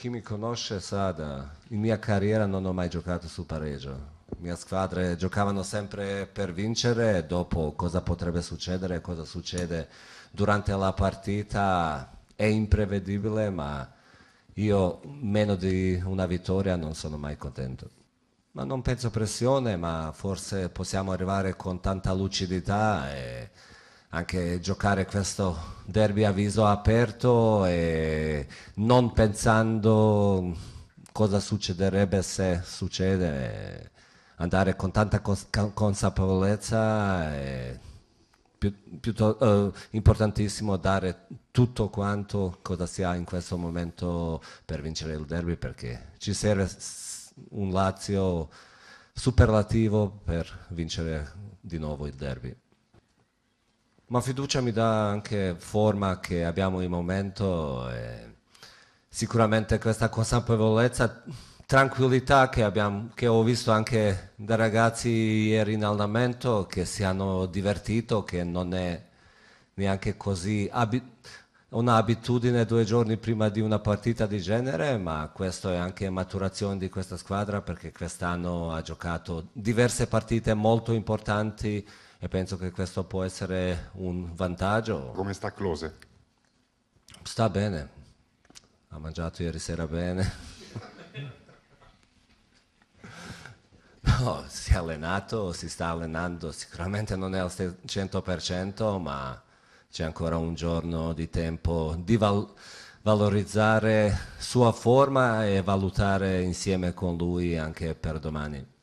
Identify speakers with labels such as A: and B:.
A: Chi mi conosce sa da in mia carriera non ho mai giocato su pareggio. Mia squadra eh, giocavano sempre per vincere e dopo cosa potrebbe succedere, cosa succede durante la partita è imprevedibile, ma io meno di una vittoria non sono mai contento. Ma non penso pressione, ma forse possiamo arrivare con tanta lucidità e anche giocare questo derby a viso aperto e non pensando cosa succederebbe se succede, andare con tanta consapevolezza è pi- eh, importantissimo dare tutto quanto cosa si ha in questo momento per vincere il derby perché ci serve un Lazio superlativo per vincere di nuovo il derby. Ma fiducia mi dà anche forma che abbiamo in momento e sicuramente questa consapevolezza, tranquillità che, abbiamo, che ho visto anche da ragazzi ieri in allenamento che si hanno divertito, che non è neanche così... abituato un'abitudine due giorni prima di una partita di genere, ma questo è anche maturazione di questa squadra perché quest'anno ha giocato diverse partite molto importanti e penso che questo può essere un vantaggio. Come sta Close? Sta bene, ha mangiato ieri sera bene. No, si è allenato, si sta allenando, sicuramente non è al 100%, ma c'è ancora un giorno di tempo di val- valorizzare sua forma e valutare insieme con lui anche per domani.